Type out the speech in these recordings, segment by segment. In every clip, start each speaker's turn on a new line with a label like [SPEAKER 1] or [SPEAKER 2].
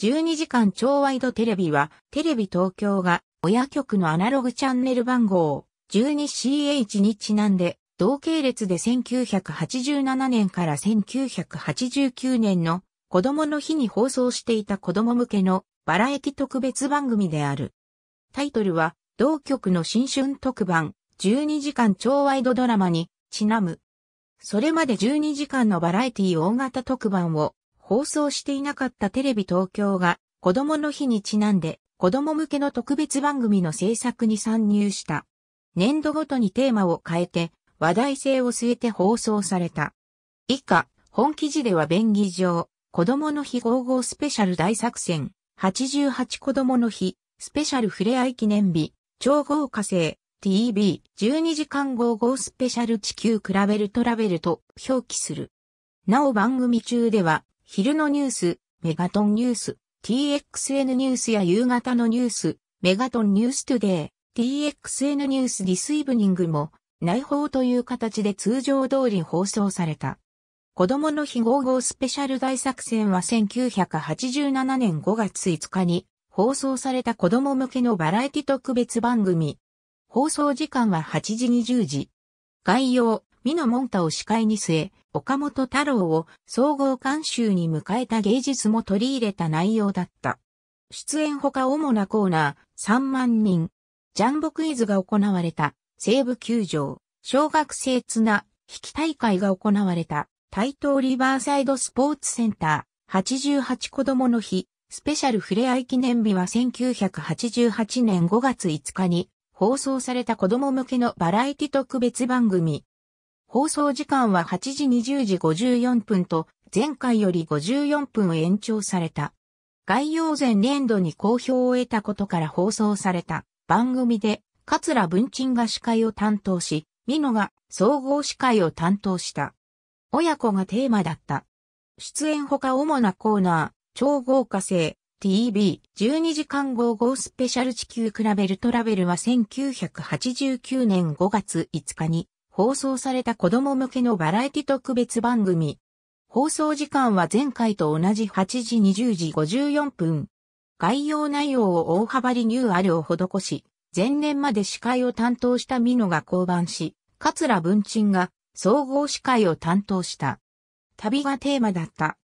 [SPEAKER 1] 12時間超ワイドテレビは、テレビ東京が親局のアナログチャンネル番号を 12CH にちなんで、同系列で1987年から1989年の子供の日に放送していた子供向けのバラエティ特別番組である。タイトルは、同局の新春特番、12時間超ワイドドラマに、ちなむ。それまで12時間のバラエティ大型特番を放送していなかったテレビ東京が、子供の日にちなんで、子供向けの特別番組の制作に参入した。年度ごとにテーマを変えて、話題性を据えて放送された。以下、本記事では便宜上、子供の日5号スペシャル大作戦、88子供の日、スペシャルふれあい記念日、超豪華生、TV、12時間5号スペシャル地球比べるトラベルと表記する。なお番組中では、昼のニュース、メガトンニュース、TXN ニュースや夕方のニュース、メガトンニューストゥデイ、TXN ニュースディスイブニングも、内報という形で通常通り放送された。子供の日号号スペシャル大作戦は1987年5月5日に放送された子供向けのバラエティ特別番組。放送時間は8時20時。概要、美濃門太を司会に据え、岡本太郎を総合監修に迎えた芸術も取り入れた内容だった。出演ほか主なコーナー、3万人、ジャンボクイズが行われた、西部球場、小学生綱、引き大会が行われた、台東リバーサイドスポーツセンター、88子供の日、スペシャルふれあい記念日は1988年5月5日に放送された子供向けのバラエティ特別番組、放送時間は8時20時54分と、前回より54分延長された。概要前年度に好評を得たことから放送された番組で、桂文鎮が司会を担当し、美濃が総合司会を担当した。親子がテーマだった。出演ほか主なコーナー、超豪華性、TV、12時間55スペシャル地球比べるトラベルは1989年5月5日に放送された子供向けのバラエティ特別番組。放送時間は前回と同じ8時20時54分。概要内容を大幅リニューアルを施し、前年まで司会を担当した美ノが降板し、桂文鎮が総合司会を担当した。旅がテーマだった。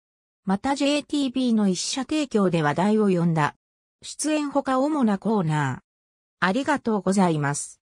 [SPEAKER 1] また JTB の一社提供で話題を呼んだ。出演他主なコーナー。ありがとうございます。